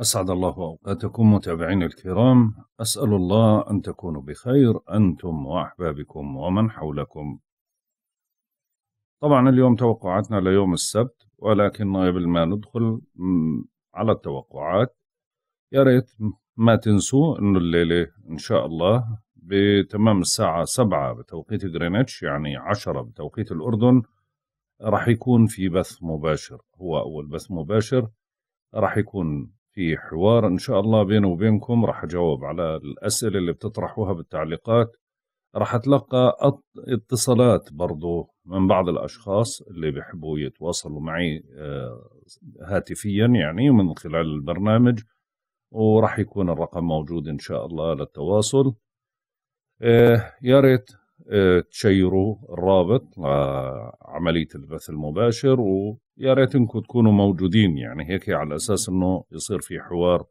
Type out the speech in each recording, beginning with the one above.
أسعد الله أوقاتكم متابعينا الكرام أسأل الله أن تكونوا بخير أنتم وأحبابكم ومن حولكم طبعا اليوم توقعاتنا ليوم السبت ولكن قبل ما ندخل على التوقعات يا ريت ما تنسوا أنه الليلة إن شاء الله بتمام الساعة سبعة بتوقيت غرينتش يعني عشرة بتوقيت الأردن راح يكون في بث مباشر هو أول بث مباشر راح يكون في حوار إن شاء الله بيني وبينكم راح أجاوب على الأسئلة اللي بتطرحوها بالتعليقات راح أتلقى اتصالات برضو من بعض الأشخاص اللي بيحبوا يتواصلوا معي آه، هاتفيا يعني من خلال البرنامج وراح يكون الرقم موجود إن شاء الله للتواصل آه، يا ريت تشيروا الرابط لعملية البث المباشر ويا ريت انكم تكونوا موجودين يعني هيك على أساس أنه يصير في حوار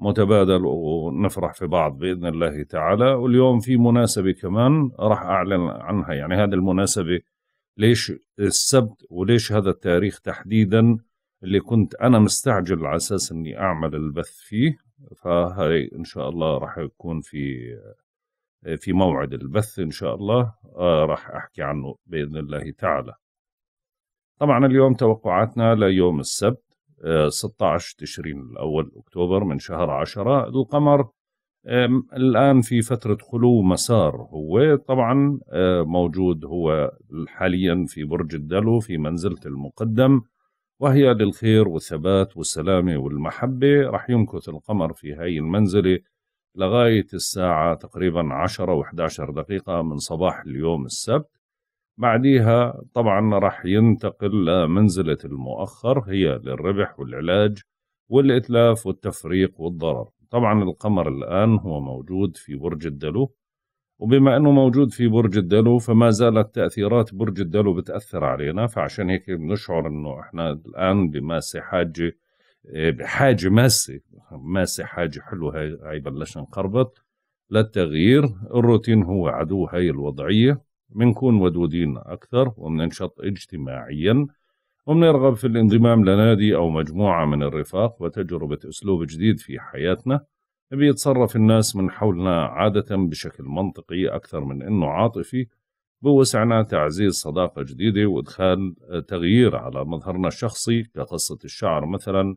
متبادل ونفرح في بعض بإذن الله تعالى واليوم في مناسبة كمان راح أعلن عنها يعني هذه المناسبة ليش السبت وليش هذا التاريخ تحديدا اللي كنت أنا مستعجل على أساس أني أعمل البث فيه فهي إن شاء الله راح يكون في في موعد البث إن شاء الله آه، راح أحكي عنه بإذن الله تعالى طبعا اليوم توقعاتنا ليوم السبت 16 آه، تشرين الأول أكتوبر من شهر 10 القمر الآن في فترة خلو مسار هو طبعا آه، موجود هو حاليا في برج الدلو في منزلة المقدم وهي للخير والثبات والسلامة والمحبة رح يمكث القمر في هاي المنزلة لغاية الساعة تقريبا 10 و11 دقيقة من صباح اليوم السبت بعدها طبعا راح ينتقل لمنزلة المؤخر هي للربح والعلاج والإتلاف والتفريق والضرر طبعا القمر الآن هو موجود في برج الدلو وبما أنه موجود في برج الدلو فما زالت تأثيرات برج الدلو بتأثر علينا فعشان هيك بنشعر أنه إحنا الآن بماسة حاجة حاجة ماسة ماسة حاجة حلوة هاي, بلشنا نقربط للتغيير الروتين هو عدو هاي الوضعية بنكون ودودين أكثر وبننشط اجتماعيا وبنرغب في الانضمام لنادي أو مجموعة من الرفاق وتجربة أسلوب جديد في حياتنا بيتصرف الناس من حولنا عادة بشكل منطقي أكثر من أنه عاطفي بوسعنا تعزيز صداقة جديدة وإدخال تغيير على مظهرنا الشخصي كقصة الشعر مثلا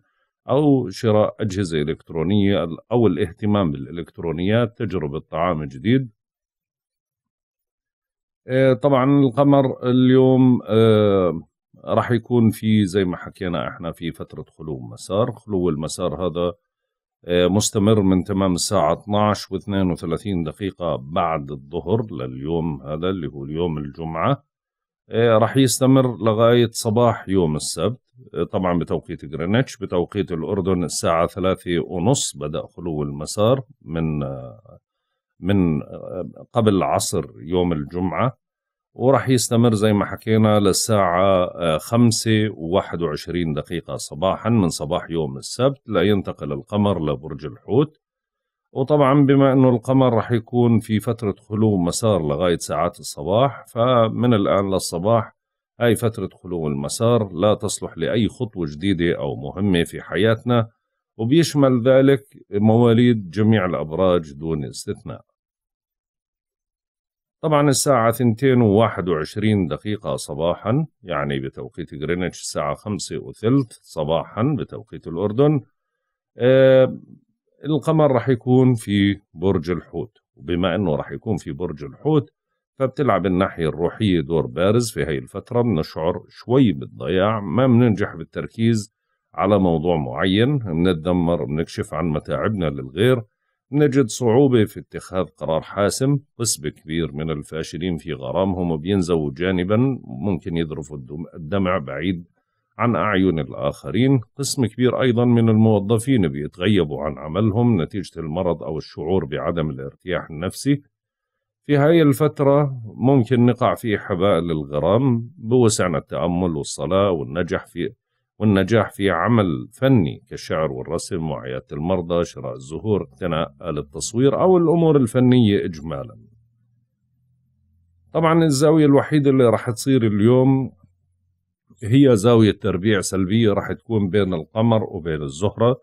أو شراء أجهزة إلكترونية أو الاهتمام بالإلكترونيات تجربة طعام جديد آه، طبعا القمر اليوم آه، راح يكون في زي ما حكينا احنا في فترة خلو مسار خلو المسار هذا آه، مستمر من تمام الساعة 12 و 32 دقيقة بعد الظهر لليوم هذا اللي هو اليوم الجمعة إيه، راح يستمر لغاية صباح يوم السبت إيه، طبعا بتوقيت جرينتش بتوقيت الأردن الساعة ثلاثة ونص بدأ خلو المسار من من قبل عصر يوم الجمعة وراح يستمر زي ما حكينا للساعة آه، خمسة وواحد وعشرين دقيقة صباحا من صباح يوم السبت لينتقل القمر لبرج الحوت وطبعا بما انه القمر راح يكون في فتره خلو مسار لغايه ساعات الصباح فمن الان للصباح هاي فتره خلو المسار لا تصلح لاي خطوه جديده او مهمه في حياتنا وبيشمل ذلك مواليد جميع الابراج دون استثناء طبعا الساعة 2 وواحد وعشرين دقيقة صباحا يعني بتوقيت غرينتش الساعة خمسة وثلث صباحا بتوقيت الأردن آه، القمر راح يكون في برج الحوت وبما انه راح يكون في برج الحوت فبتلعب الناحية الروحية دور بارز في هاي الفترة بنشعر شوي بالضياع ما بننجح بالتركيز على موضوع معين بنتدمر بنكشف عن متاعبنا للغير نجد صعوبة في اتخاذ قرار حاسم قسم كبير من الفاشلين في غرامهم وبينزووا جانبا ممكن يذرفوا الدمع بعيد عن أعين الآخرين قسم كبير أيضا من الموظفين بيتغيبوا عن عملهم نتيجة المرض أو الشعور بعدم الارتياح النفسي في هاي الفترة ممكن نقع في حباء للغرام بوسعنا التأمل والصلاة والنجاح في والنجاح في عمل فني كالشعر والرسم وعيادة المرضى شراء الزهور اقتناء آلة التصوير أو الأمور الفنية إجمالا طبعا الزاوية الوحيدة اللي راح تصير اليوم هي زاوية تربيع سلبية راح تكون بين القمر وبين الزهرة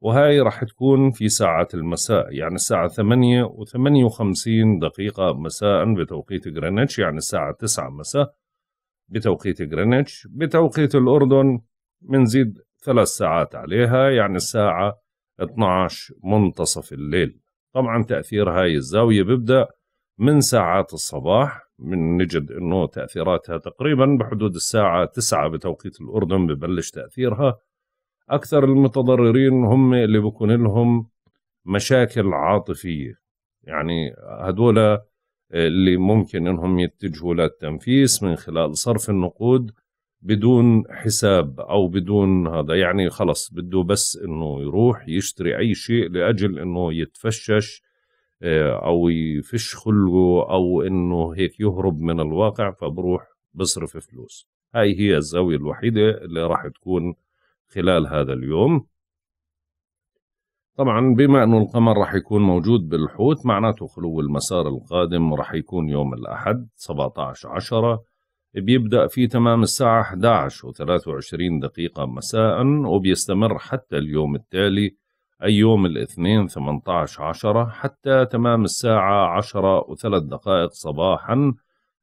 وهاي راح تكون في ساعة المساء يعني الساعة 8 و 58 دقيقة مساء بتوقيت غرينتش يعني الساعة 9 مساء بتوقيت غرينتش بتوقيت الأردن منزيد ثلاث ساعات عليها يعني الساعة 12 منتصف الليل طبعا تأثير هاي الزاوية بيبدأ من ساعات الصباح من نجد انه تاثيراتها تقريبا بحدود الساعه 9 بتوقيت الاردن ببلش تاثيرها اكثر المتضررين هم اللي بكون لهم مشاكل عاطفيه يعني هذول اللي ممكن انهم يتجهوا للتنفيس من خلال صرف النقود بدون حساب او بدون هذا يعني خلص بده بس انه يروح يشتري اي شيء لاجل انه يتفشش آه، او يفش خلقه او انه هيك يهرب من الواقع فبروح بصرف فلوس هاي هي الزاوية الوحيدة اللي راح تكون خلال هذا اليوم طبعا بما أنه القمر راح يكون موجود بالحوت معناته خلو المسار القادم راح يكون يوم الأحد 17 عشرة بيبدأ في تمام الساعة 11 و23 دقيقة مساء وبيستمر حتى اليوم التالي أي يوم الاثنين 18 عشرة حتى تمام الساعة عشرة وثلاث دقائق صباحا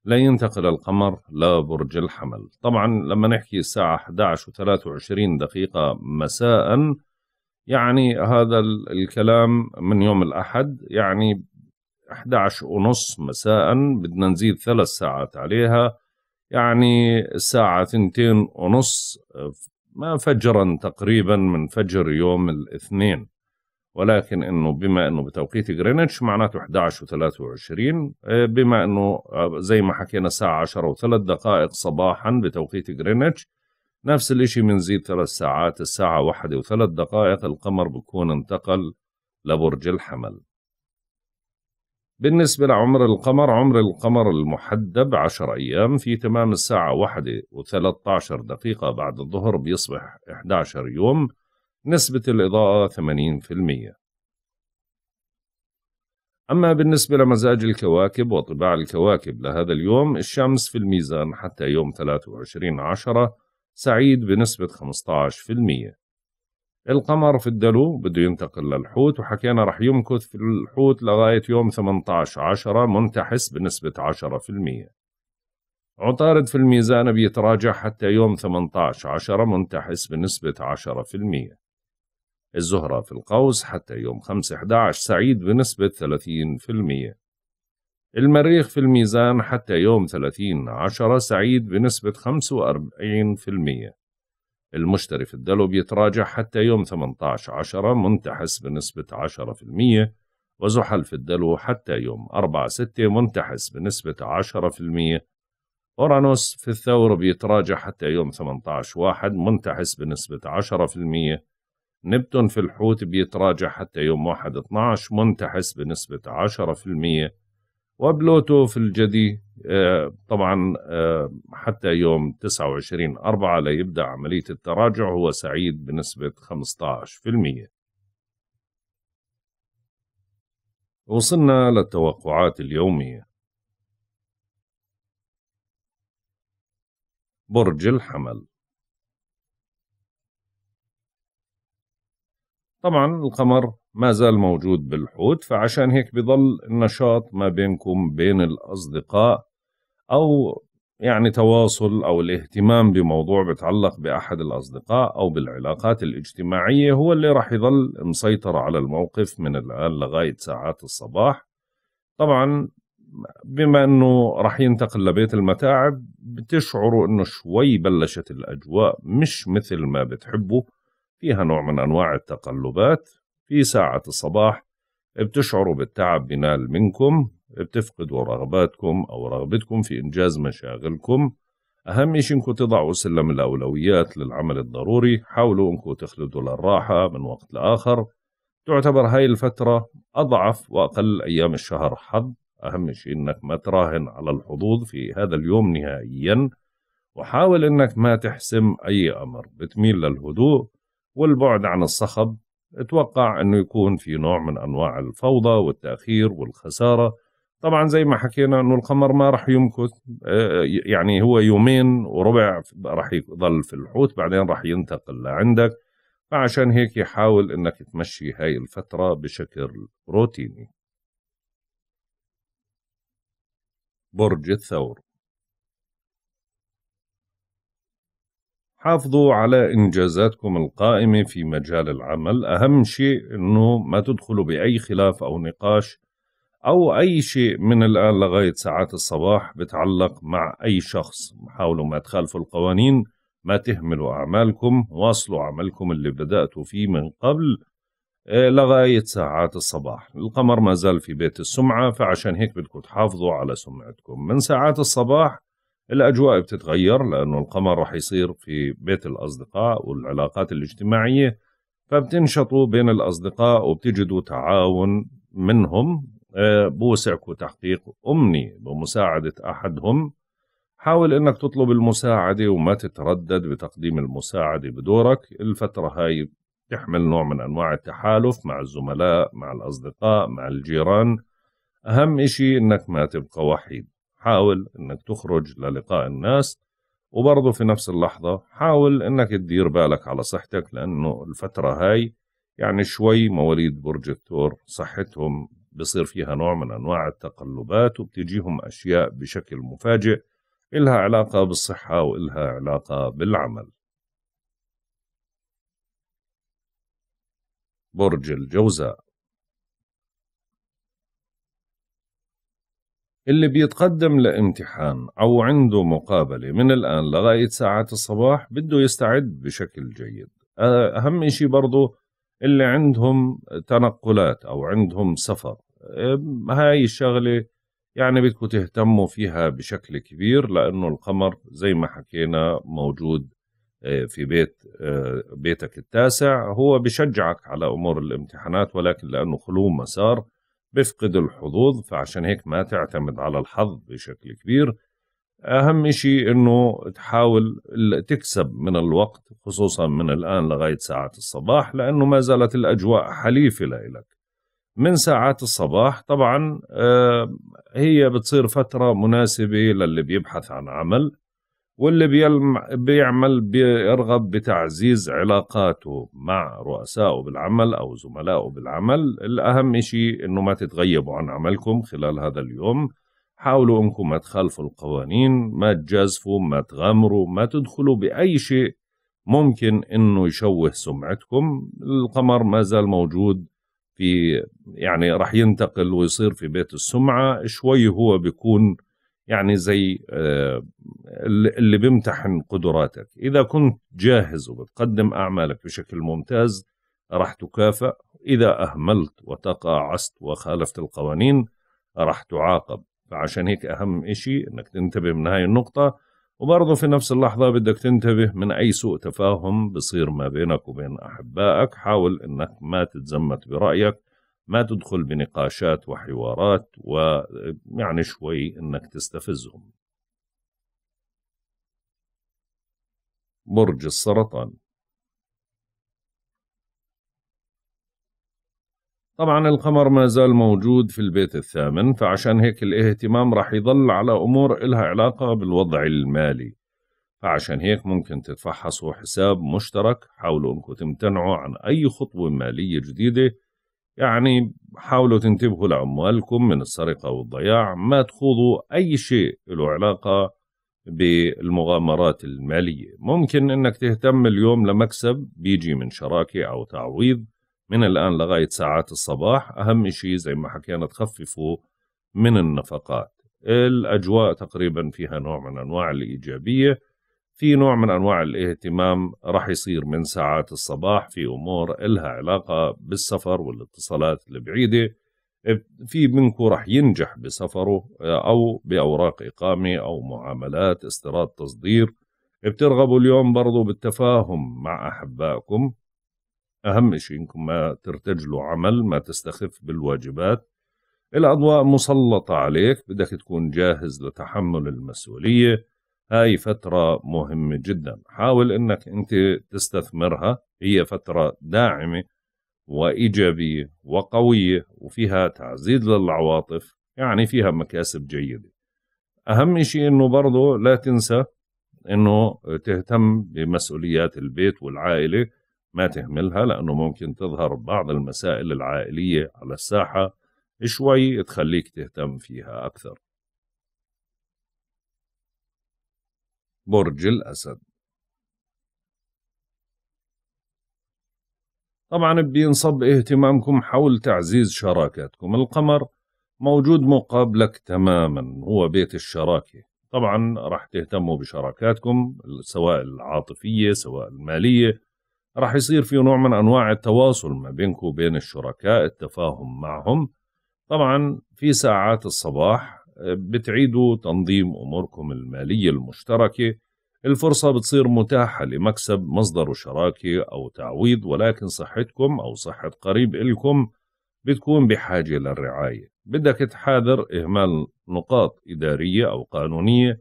لا ينتقل القمر لبرج الحمل طبعا لما نحكي الساعة 11 وثلاثة وعشرين دقيقة مساء يعني هذا الكلام من يوم الأحد يعني 11 ونص مساء بدنا نزيد ثلاث ساعات عليها يعني الساعة تنتين ونص آه، ما فجرا تقريبا من فجر يوم الاثنين ولكن انه بما انه بتوقيت جرينتش معناته 11 و23 آه، بما انه آه، زي ما حكينا الساعه 10 و3 دقائق صباحا بتوقيت جرينتش نفس الاشي بنزيد ثلاث ساعات الساعة واحدة وثلاث دقائق القمر بكون انتقل لبرج الحمل بالنسبة لعمر القمر عمر القمر المحدب 10 أيام في تمام الساعة 1 و13 دقيقة بعد الظهر بيصبح 11 يوم نسبة الإضاءة 80% أما بالنسبة لمزاج الكواكب وطباع الكواكب لهذا اليوم الشمس في الميزان حتى يوم 23 عشرة سعيد بنسبة المية القمر في الدلو بده ينتقل للحوت وحكينا رح يمكث في الحوت لغاية يوم 18 عشرة منتحس بنسبة 10% عطارد في الميزان بيتراجع حتى يوم 18 عشرة منتحس بنسبة 10% الزهرة في القوس حتى يوم 5/11 سعيد بنسبة 30% المريخ في الميزان حتى يوم 30 عشرة سعيد بنسبة 45% المشتري في الدلو بيتراجع حتى يوم 18 عشرة منتحس بنسبة 10% وزحل في الدلو حتى يوم 4 6 منتحس بنسبة 10% أورانوس في الثور بيتراجع حتى يوم 18 واحد منتحس بنسبة 10% نبتون في الحوت بيتراجع حتى يوم 1 12 منتحس بنسبة 10% وبلوتو في الجدي آه، طبعا آه، حتى يوم 29 4 ليبدأ عملية التراجع هو سعيد بنسبة 15% وصلنا للتوقعات اليومية برج الحمل طبعا القمر ما زال موجود بالحوت فعشان هيك بضل النشاط ما بينكم بين الأصدقاء أو يعني تواصل أو الاهتمام بموضوع بتعلق بأحد الأصدقاء أو بالعلاقات الاجتماعية هو اللي راح يظل مسيطر على الموقف من الآن لغاية ساعات الصباح طبعا بما أنه راح ينتقل لبيت المتاعب بتشعروا أنه شوي بلشت الأجواء مش مثل ما بتحبوا فيها نوع من أنواع التقلبات في ساعة الصباح بتشعروا بالتعب بينال منكم بتفقدوا رغباتكم أو رغبتكم في إنجاز مشاغلكم أهم شيء إنكم تضعوا سلم الأولويات للعمل الضروري حاولوا إنكم تخلدوا للراحة من وقت لآخر تعتبر هاي الفترة أضعف وأقل أيام الشهر حظ أهم شيء إنك ما تراهن على الحظوظ في هذا اليوم نهائياً وحاول إنك ما تحسم أي أمر بتميل للهدوء والبعد عن الصخب اتوقع انه يكون في نوع من انواع الفوضى والتاخير والخساره طبعا زي ما حكينا انه القمر ما راح يمكث آه، يعني هو يومين وربع راح يظل في الحوت بعدين راح ينتقل لعندك فعشان هيك يحاول انك تمشي هاي الفتره بشكل روتيني برج الثور حافظوا على إنجازاتكم القائمة في مجال العمل أهم شيء أنه ما تدخلوا بأي خلاف أو نقاش أو أي شيء من الآن لغاية ساعات الصباح بتعلق مع أي شخص حاولوا ما تخالفوا القوانين ما تهملوا أعمالكم واصلوا عملكم اللي بدأتوا فيه من قبل آه، لغاية ساعات الصباح القمر ما زال في بيت السمعة فعشان هيك بدكم تحافظوا على سمعتكم من ساعات الصباح الأجواء بتتغير لأنه القمر راح يصير في بيت الأصدقاء والعلاقات الاجتماعية فبتنشطوا بين الأصدقاء وبتجدوا تعاون منهم آه، بوسعكم تحقيق أمني بمساعدة أحدهم حاول أنك تطلب المساعدة وما تتردد بتقديم المساعدة بدورك الفترة هاي تحمل نوع من أنواع التحالف مع الزملاء مع الأصدقاء مع الجيران أهم إشي أنك ما تبقى وحيد حاول انك تخرج للقاء الناس وبرضه في نفس اللحظة حاول انك تدير بالك على صحتك لانه الفترة هاي يعني شوي مواليد برج الثور صحتهم بصير فيها نوع من انواع التقلبات وبتجيهم اشياء بشكل مفاجئ إلها علاقة بالصحة وإلها علاقة بالعمل برج الجوزاء اللي بيتقدم لامتحان أو عنده مقابلة من الآن لغاية ساعات الصباح بده يستعد بشكل جيد أهم شيء برضه اللي عندهم تنقلات أو عندهم سفر هاي الشغلة يعني بدكم تهتموا فيها بشكل كبير لأنه القمر زي ما حكينا موجود أه، في بيت أه، بيتك التاسع هو بشجعك على أمور الامتحانات ولكن لأنه خلو مسار بيفقد الحظوظ فعشان هيك ما تعتمد على الحظ بشكل كبير أهم شيء أنه تحاول تكسب من الوقت خصوصا من الآن لغاية ساعات الصباح لأنه ما زالت الأجواء حليفة لإلك من ساعات الصباح طبعا آه، هي بتصير فترة مناسبة للي بيبحث عن عمل واللي بيعمل بيرغب بتعزيز علاقاته مع رؤسائه بالعمل أو زملائه بالعمل الأهم شيء أنه ما تتغيبوا عن عملكم خلال هذا اليوم حاولوا أنكم ما تخالفوا القوانين ما تجازفوا ما تغامروا ما تدخلوا بأي شيء ممكن أنه يشوه سمعتكم القمر ما زال موجود في يعني رح ينتقل ويصير في بيت السمعة شوي هو بيكون يعني زي آه، اللي بيمتحن قدراتك إذا كنت جاهز وبتقدم أعمالك بشكل ممتاز راح تكافأ إذا أهملت وتقاعست وخالفت القوانين راح تعاقب فعشان هيك أهم إشي أنك تنتبه من هاي النقطة وبرضه في نفس اللحظة بدك تنتبه من أي سوء تفاهم بصير ما بينك وبين أحبائك حاول أنك ما تتزمت برأيك ما تدخل بنقاشات وحوارات ويعني شوي انك تستفزهم برج السرطان طبعا القمر ما زال موجود في البيت الثامن فعشان هيك الاهتمام راح يضل على أمور إلها علاقة بالوضع المالي فعشان هيك ممكن تتفحصوا حساب مشترك حاولوا أنكم تمتنعوا عن أي خطوة مالية جديدة يعني حاولوا تنتبهوا لأموالكم من السرقة والضياع ما تخوضوا أي شيء له علاقة بالمغامرات المالية ممكن أنك تهتم اليوم لمكسب بيجي من شراكة أو تعويض من الآن لغاية ساعات الصباح أهم شيء زي ما حكينا تخففوا من النفقات الأجواء تقريبا فيها نوع من أنواع الإيجابية في نوع من أنواع الاهتمام راح يصير من ساعات الصباح في أمور إلها علاقة بالسفر والاتصالات البعيدة في منكم راح ينجح بسفره آه، أو بأوراق إقامة أو معاملات استيراد تصدير بترغبوا اليوم برضو بالتفاهم مع أحبائكم أهم شيء إنكم ما ترتجلوا عمل ما تستخف بالواجبات الأضواء مسلطة عليك بدك تكون جاهز لتحمل المسؤولية هاي فترة مهمة جدا حاول انك انت تستثمرها هي فترة داعمة وإيجابية وقوية وفيها تعزيز للعواطف يعني فيها مكاسب جيدة أهم شيء أنه برضه لا تنسى أنه تهتم بمسؤوليات البيت والعائلة ما تهملها لأنه ممكن تظهر بعض المسائل العائلية على الساحة شوي تخليك تهتم فيها أكثر برج الأسد طبعا بينصب اهتمامكم حول تعزيز شراكاتكم القمر موجود مقابلك تماما هو بيت الشراكة طبعا راح تهتموا بشراكاتكم سواء العاطفية سواء المالية راح يصير في نوع من أنواع التواصل ما بينكم وبين الشركاء التفاهم معهم طبعا في ساعات الصباح بتعيدوا تنظيم أموركم المالية المشتركة الفرصة بتصير متاحة لمكسب مصدر شراكة أو تعويض ولكن صحتكم أو صحة قريب إلكم بتكون بحاجة للرعاية بدك تحاذر إهمال نقاط إدارية أو قانونية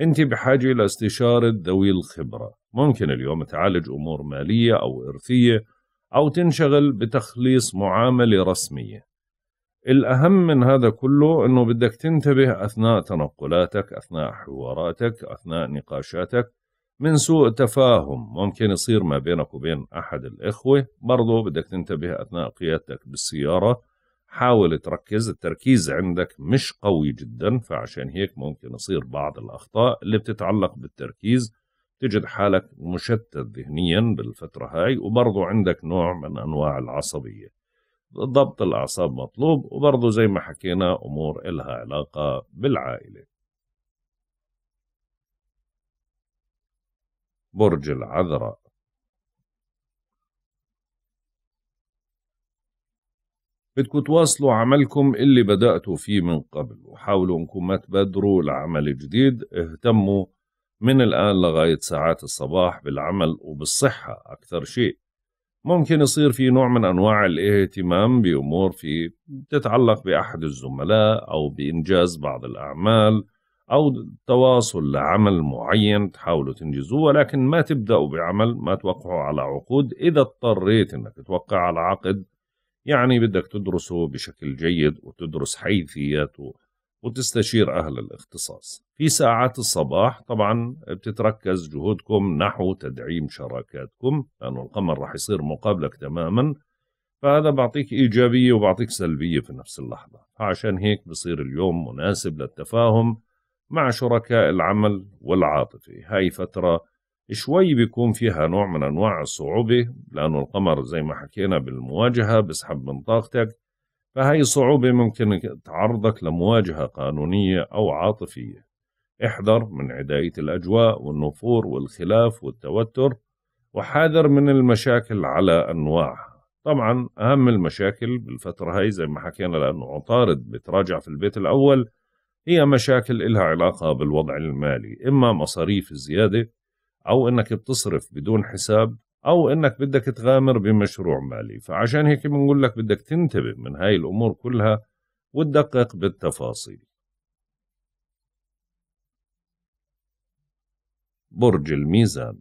أنت بحاجة لاستشارة ذوي الخبرة ممكن اليوم تعالج أمور مالية أو إرثية أو تنشغل بتخليص معاملة رسمية الأهم من هذا كله أنه بدك تنتبه أثناء تنقلاتك أثناء حواراتك أثناء نقاشاتك من سوء تفاهم ممكن يصير ما بينك وبين أحد الإخوة برضو بدك تنتبه أثناء قيادتك بالسيارة حاول تركز التركيز عندك مش قوي جدا فعشان هيك ممكن يصير بعض الأخطاء اللي بتتعلق بالتركيز تجد حالك مشتت ذهنيا بالفترة هاي وبرضو عندك نوع من أنواع العصبية ضبط الأعصاب مطلوب وبرضه زي ما حكينا أمور إلها علاقة بالعائلة برج العذراء بدكم تواصلوا عملكم اللي بدأتوا فيه من قبل وحاولوا انكم ما تبادروا لعمل جديد اهتموا من الآن لغاية ساعات الصباح بالعمل وبالصحة أكثر شيء ممكن يصير في نوع من أنواع الاهتمام بأمور في تتعلق بأحد الزملاء أو بإنجاز بعض الأعمال أو تواصل لعمل معين تحاولوا تنجزوه ولكن ما تبدأوا بعمل ما توقعوا على عقود إذا اضطريت أنك توقع على عقد يعني بدك تدرسه بشكل جيد وتدرس حيثياته وتستشير أهل الاختصاص في ساعات الصباح طبعا بتتركز جهودكم نحو تدعيم شراكاتكم لأنه القمر راح يصير مقابلك تماما فهذا بعطيك إيجابية وبعطيك سلبية في نفس اللحظة عشان هيك بصير اليوم مناسب للتفاهم مع شركاء العمل والعاطفة هاي فترة شوي بيكون فيها نوع من أنواع الصعوبة لأنه القمر زي ما حكينا بالمواجهة بسحب من طاقتك فهي صعوبة ممكن تعرضك لمواجهة قانونية أو عاطفية احذر من عداية الأجواء والنفور والخلاف والتوتر وحاذر من المشاكل على أنواعها طبعا أهم المشاكل بالفترة هاي زي ما حكينا لأنه عطارد بتراجع في البيت الأول هي مشاكل إلها علاقة بالوضع المالي إما مصاريف الزيادة أو إنك بتصرف بدون حساب او انك بدك تغامر بمشروع مالي فعشان هيك بنقول لك بدك تنتبه من هاي الامور كلها وتدقق بالتفاصيل برج الميزان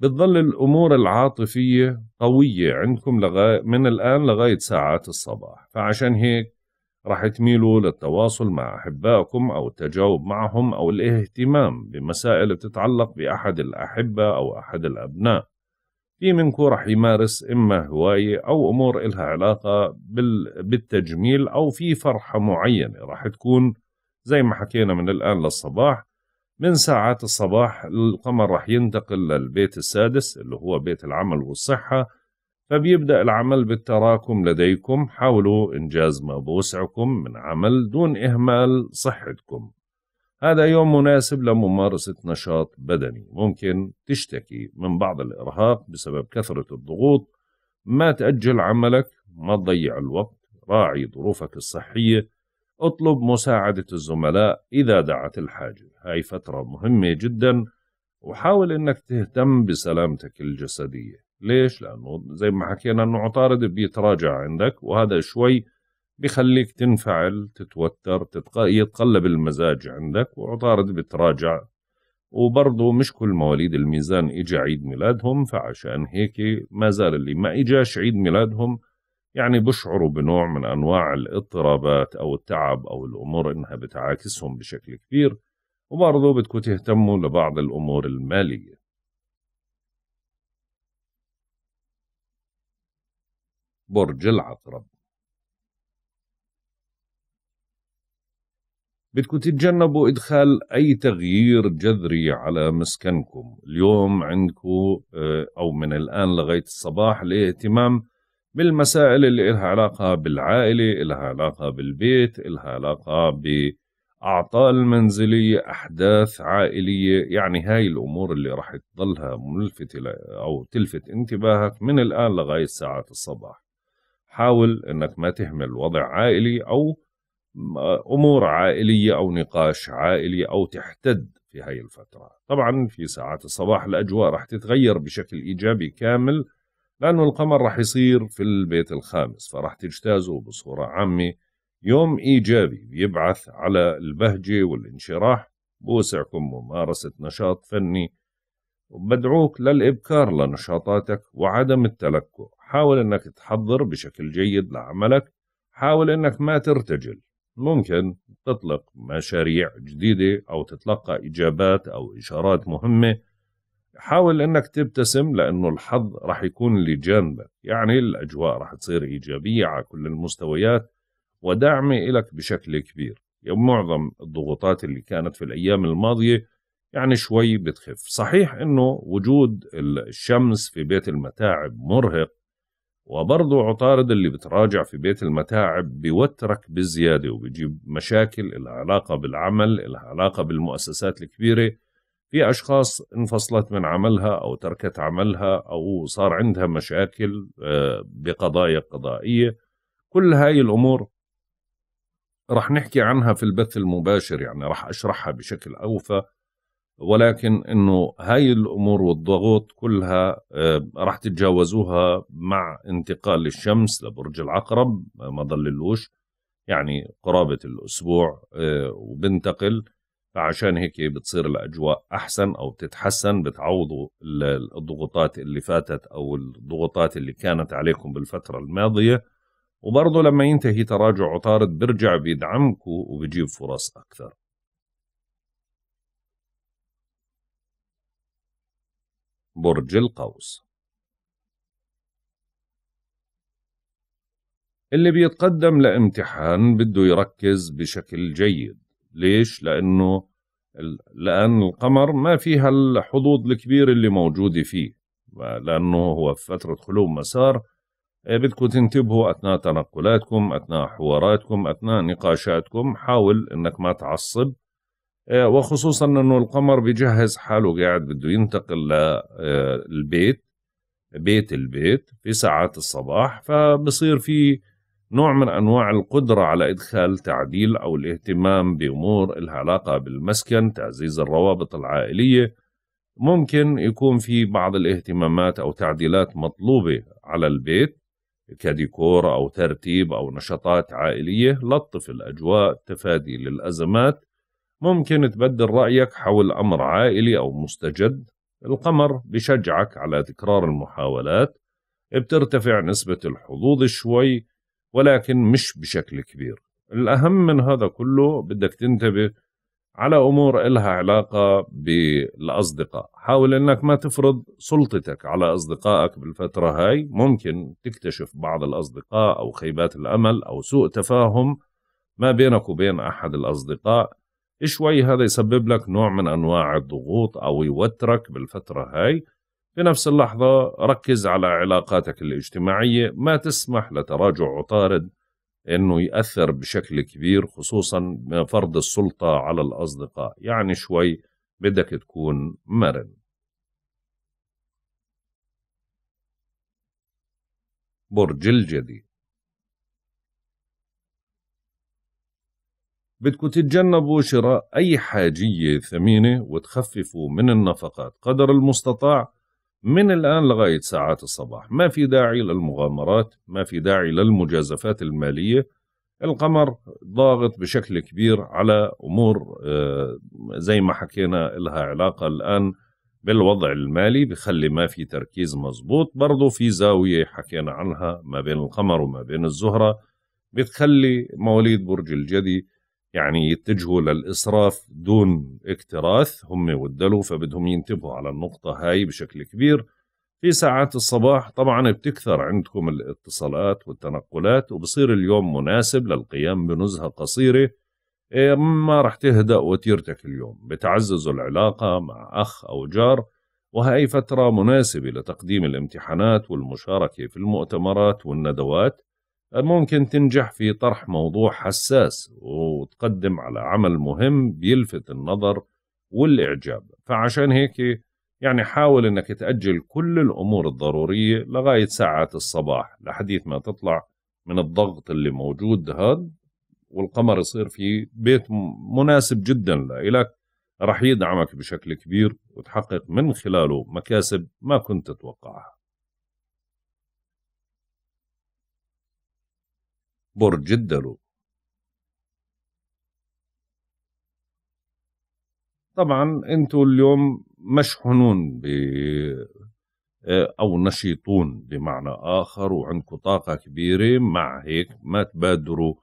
بتظل الأمور العاطفية قوية عندكم لغاية من الآن لغاية ساعات الصباح فعشان هيك راح تميلوا للتواصل مع أحبائكم أو التجاوب معهم أو الاهتمام بمسائل بتتعلق بأحد الأحبة أو أحد الأبناء في منكم راح يمارس إما هواية أو أمور إلها علاقة بالتجميل أو في فرحة معينة راح تكون زي ما حكينا من الآن للصباح من ساعات الصباح القمر راح ينتقل للبيت السادس اللي هو بيت العمل والصحة فبيبدأ العمل بالتراكم لديكم حاولوا إنجاز ما بوسعكم من عمل دون إهمال صحتكم هذا يوم مناسب لممارسة نشاط بدني ممكن تشتكي من بعض الإرهاق بسبب كثرة الضغوط ما تأجل عملك ما تضيع الوقت راعي ظروفك الصحية اطلب مساعدة الزملاء إذا دعت الحاجة هاي فترة مهمة جدا وحاول أنك تهتم بسلامتك الجسدية ليش؟ لأنه زي ما حكينا أنه عطارد بيتراجع عندك وهذا شوي بخليك تنفعل تتوتر تتق... يتقلب المزاج عندك وعطارد بتراجع وبرضه مش كل مواليد الميزان إجا عيد ميلادهم فعشان هيك ما زال اللي ما إجاش عيد ميلادهم يعني بشعروا بنوع من أنواع الاضطرابات أو التعب أو الأمور إنها بتعاكسهم بشكل كبير وبرضه بدكم تهتموا لبعض الأمور المالية برج العقرب بدكم تتجنبوا إدخال أي تغيير جذري على مسكنكم اليوم عندكم آه، أو من الآن لغاية الصباح الاهتمام بالمسائل اللي إلها علاقة بالعائلة إلها علاقة بالبيت إلها علاقة بأعطال منزلية أحداث عائلية يعني هاي الأمور اللي راح تضلها ملفتة أو تلفت انتباهك من الآن لغاية ساعات الصباح حاول انك ما تهمل وضع عائلي او امور عائليه او نقاش عائلي او تحتد في هاي الفتره طبعا في ساعات الصباح الاجواء راح تتغير بشكل ايجابي كامل لانه القمر راح يصير في البيت الخامس فراح تجتازه بصوره عامه يوم ايجابي بيبعث على البهجه والانشراح بوسعكم ممارسه نشاط فني وبدعوك للابكار لنشاطاتك وعدم التلكؤ حاول أنك تحضر بشكل جيد لعملك حاول أنك ما ترتجل ممكن تطلق مشاريع جديدة أو تتلقى إجابات أو إشارات مهمة حاول أنك تبتسم لأنه الحظ رح يكون لجانبك يعني الأجواء رح تصير إيجابية على كل المستويات وداعمة إلك بشكل كبير يعني معظم الضغوطات اللي كانت في الأيام الماضية يعني شوي بتخف صحيح أنه وجود الشمس في بيت المتاعب مرهق وبرضه عطارد اللي بتراجع في بيت المتاعب بيوترك بالزيادة وبيجيب مشاكل لها علاقة بالعمل لها علاقة بالمؤسسات الكبيرة في أشخاص انفصلت من عملها أو تركت عملها أو صار عندها مشاكل آه، بقضايا قضائية كل هاي الأمور رح نحكي عنها في البث المباشر يعني رح أشرحها بشكل أوفى ولكن انه هاي الامور والضغوط كلها آه، راح تتجاوزوها مع انتقال الشمس لبرج العقرب ما ضللوش يعني قرابه الاسبوع آه، وبنتقل فعشان هيك بتصير الاجواء احسن او بتتحسن بتعوضوا الضغوطات اللي فاتت او الضغوطات اللي كانت عليكم بالفتره الماضيه وبرضه لما ينتهي تراجع عطارد بيرجع بيدعمكم وبجيب فرص اكثر برج القوس اللي بيتقدم لامتحان بده يركز بشكل جيد ليش؟ لأنه لأن القمر ما فيها الحظوظ الكبير اللي موجودة فيه لأنه هو في فترة خلو مسار إيه، بدكم تنتبهوا أثناء تنقلاتكم أثناء حواراتكم أثناء نقاشاتكم حاول أنك ما تعصب آه، وخصوصا انه القمر بجهز حاله قاعد بده ينتقل للبيت آه، بيت البيت في ساعات الصباح فبصير في نوع من انواع القدره على ادخال تعديل او الاهتمام بامور لها علاقه بالمسكن تعزيز الروابط العائليه ممكن يكون في بعض الاهتمامات او تعديلات مطلوبه على البيت كديكور او ترتيب او نشاطات عائليه لطف الاجواء تفادي للازمات ممكن تبدل رأيك حول أمر عائلي أو مستجد القمر بشجعك على تكرار المحاولات بترتفع نسبة الحظوظ شوي ولكن مش بشكل كبير الأهم من هذا كله بدك تنتبه على أمور إلها علاقة بالأصدقاء حاول أنك ما تفرض سلطتك على أصدقائك بالفترة هاي ممكن تكتشف بعض الأصدقاء أو خيبات الأمل أو سوء تفاهم ما بينك وبين أحد الأصدقاء شوي هذا يسبب لك نوع من أنواع الضغوط أو يوترك بالفترة هاي في نفس اللحظة ركز على علاقاتك الاجتماعية ما تسمح لتراجع عطارد أنه يأثر بشكل كبير خصوصا فرض السلطة على الأصدقاء يعني شوي بدك تكون مرن برج الجدي بدكم تتجنبوا شراء أي حاجية ثمينة وتخففوا من النفقات قدر المستطاع من الآن لغاية ساعات الصباح ما في داعي للمغامرات ما في داعي للمجازفات المالية القمر ضاغط بشكل كبير على أمور آه، زي ما حكينا لها علاقة الآن بالوضع المالي بخلي ما في تركيز مزبوط برضو في زاوية حكينا عنها ما بين القمر وما بين الزهرة بتخلي مواليد برج الجدي يعني يتجهوا للإسراف دون اكتراث هم ودلوا فبدهم ينتبهوا على النقطة هاي بشكل كبير في ساعات الصباح طبعا بتكثر عندكم الاتصالات والتنقلات وبصير اليوم مناسب للقيام بنزهة قصيرة إيه، ما رح تهدأ وتيرتك اليوم بتعززوا العلاقة مع أخ أو جار وهي فترة مناسبة لتقديم الامتحانات والمشاركة في المؤتمرات والندوات ممكن تنجح في طرح موضوع حساس وتقدم على عمل مهم بيلفت النظر والإعجاب فعشان هيك يعني حاول أنك تأجل كل الأمور الضرورية لغاية ساعات الصباح لحديث ما تطلع من الضغط اللي موجود هذا والقمر يصير في بيت مناسب جدا لإلك رح يدعمك بشكل كبير وتحقق من خلاله مكاسب ما كنت تتوقعها برج الدلو طبعا انتوا اليوم مشحونون ب آه، او نشيطون بمعنى اخر وعندكم طاقه كبيره مع هيك ما تبادروا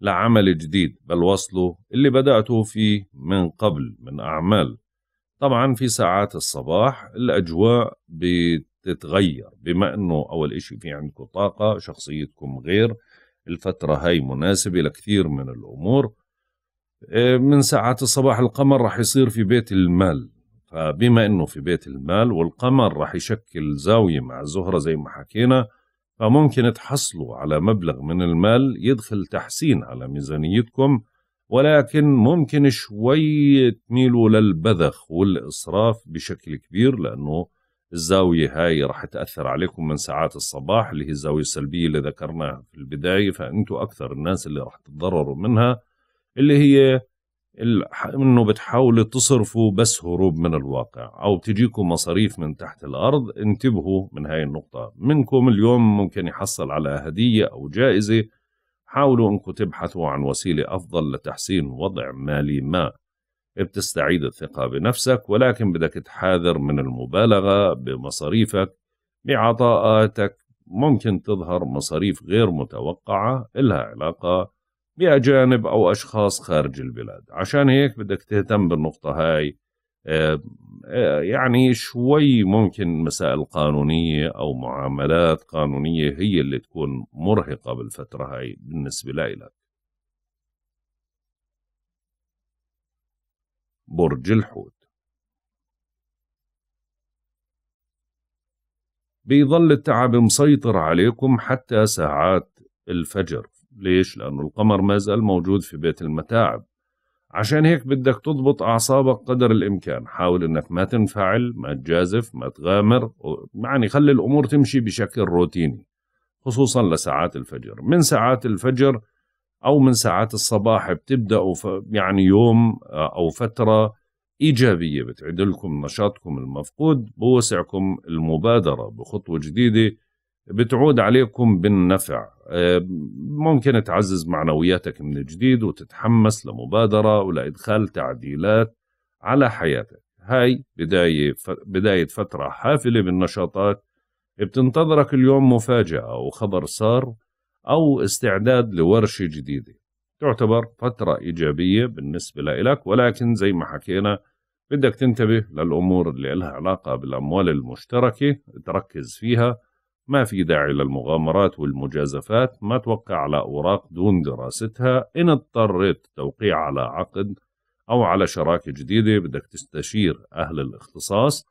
لعمل جديد بل وصلوا اللي بداتوا فيه من قبل من اعمال طبعا في ساعات الصباح الاجواء بتتغير بما انه اول اشي في عندكم طاقه شخصيتكم غير الفترة هاي مناسبة لكثير من الأمور آه، من ساعات الصباح القمر رح يصير في بيت المال فبما انه في بيت المال والقمر رح يشكل زاوية مع الزهرة زي ما حكينا فممكن تحصلوا على مبلغ من المال يدخل تحسين على ميزانيتكم ولكن ممكن شوي تميلوا للبذخ والإسراف بشكل كبير لأنه الزاوية هاي راح تأثر عليكم من ساعات الصباح اللي هي الزاوية السلبية اللي ذكرناها في البداية فأنتوا أكثر الناس اللي راح تتضرروا منها اللي هي انه بتحاولوا تصرفوا بس هروب من الواقع او بتجيكم مصاريف من تحت الارض انتبهوا من هاي النقطه منكم اليوم ممكن يحصل على هديه او جائزه حاولوا انكم تبحثوا عن وسيله افضل لتحسين وضع مالي ما بتستعيد الثقة بنفسك ولكن بدك تحاذر من المبالغة بمصاريفك بعطاءاتك ممكن تظهر مصاريف غير متوقعة إلها علاقة بأجانب أو أشخاص خارج البلاد عشان هيك بدك تهتم بالنقطة هاي يعني شوي ممكن مسائل قانونية أو معاملات قانونية هي اللي تكون مرهقة بالفترة هاي بالنسبة لك برج الحوت بيظل التعب مسيطر عليكم حتى ساعات الفجر ليش؟ لأنه القمر ما زال موجود في بيت المتاعب عشان هيك بدك تضبط أعصابك قدر الإمكان حاول أنك ما تنفعل ما تجازف ما تغامر يعني خلي الأمور تمشي بشكل روتيني خصوصا لساعات الفجر من ساعات الفجر أو من ساعات الصباح بتبدأوا يعني يوم آه، أو فترة إيجابية بتعدلكم نشاطكم المفقود بوسعكم المبادرة بخطوة جديدة بتعود عليكم بالنفع آه، ممكن تعزز معنوياتك من جديد وتتحمس لمبادرة ولإدخال تعديلات على حياتك هاي بداية, بداية فترة حافلة بالنشاطات بتنتظرك اليوم مفاجأة وخبر صار أو استعداد لورشة جديدة تعتبر فترة إيجابية بالنسبة لإلك ولكن زي ما حكينا بدك تنتبه للأمور اللي لها علاقة بالأموال المشتركة تركز فيها ما في داعي للمغامرات والمجازفات ما توقع على أوراق دون دراستها إن اضطريت توقيع على عقد أو على شراكة جديدة بدك تستشير أهل الاختصاص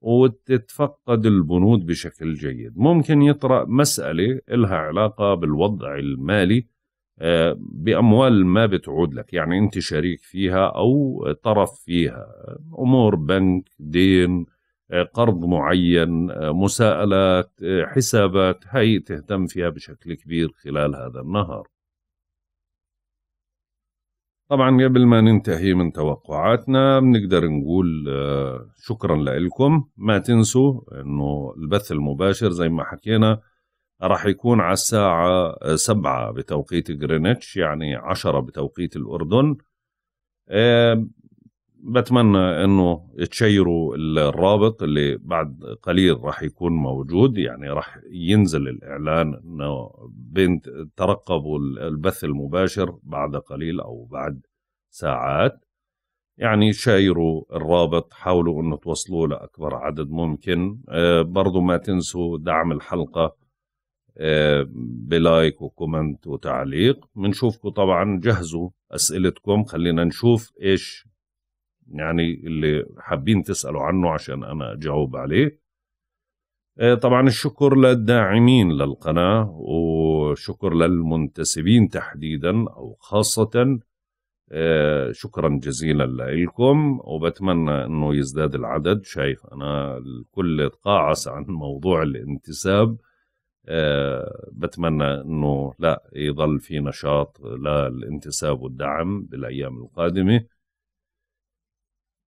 وتتفقد البنود بشكل جيد ممكن يطرأ مسألة لها علاقة بالوضع المالي آه، بأموال ما بتعود لك يعني أنت شريك فيها أو طرف فيها أمور بنك دين آه، قرض معين آه، مساءلات حسابات هي تهتم فيها بشكل كبير خلال هذا النهار طبعا قبل ما ننتهي من توقعاتنا بنقدر نقول آه، شكرا لكم ما تنسوا انه البث المباشر زي ما حكينا راح يكون على الساعة آه، سبعة بتوقيت جرينتش يعني عشرة بتوقيت الأردن آه، بتمنى انه تشيروا الرابط اللي بعد قليل راح يكون موجود يعني راح ينزل الاعلان انه بنت ترقبوا البث المباشر بعد قليل او بعد ساعات يعني شايروا الرابط حاولوا انه توصلوا لاكبر عدد ممكن آه، برضو ما تنسوا دعم الحلقه آه، بلايك وكومنت وتعليق بنشوفكم طبعا جهزوا اسئلتكم خلينا نشوف ايش يعني اللي حابين تسألوا عنه عشان أنا أجاوب عليه آه، طبعا الشكر للداعمين للقناة وشكر للمنتسبين تحديدا أو خاصة آه، شكرا جزيلا لكم وبتمنى أنه يزداد العدد شايف أنا الكل تقاعس عن موضوع الانتساب آه، بتمنى أنه لا يظل في نشاط للانتساب والدعم بالأيام القادمة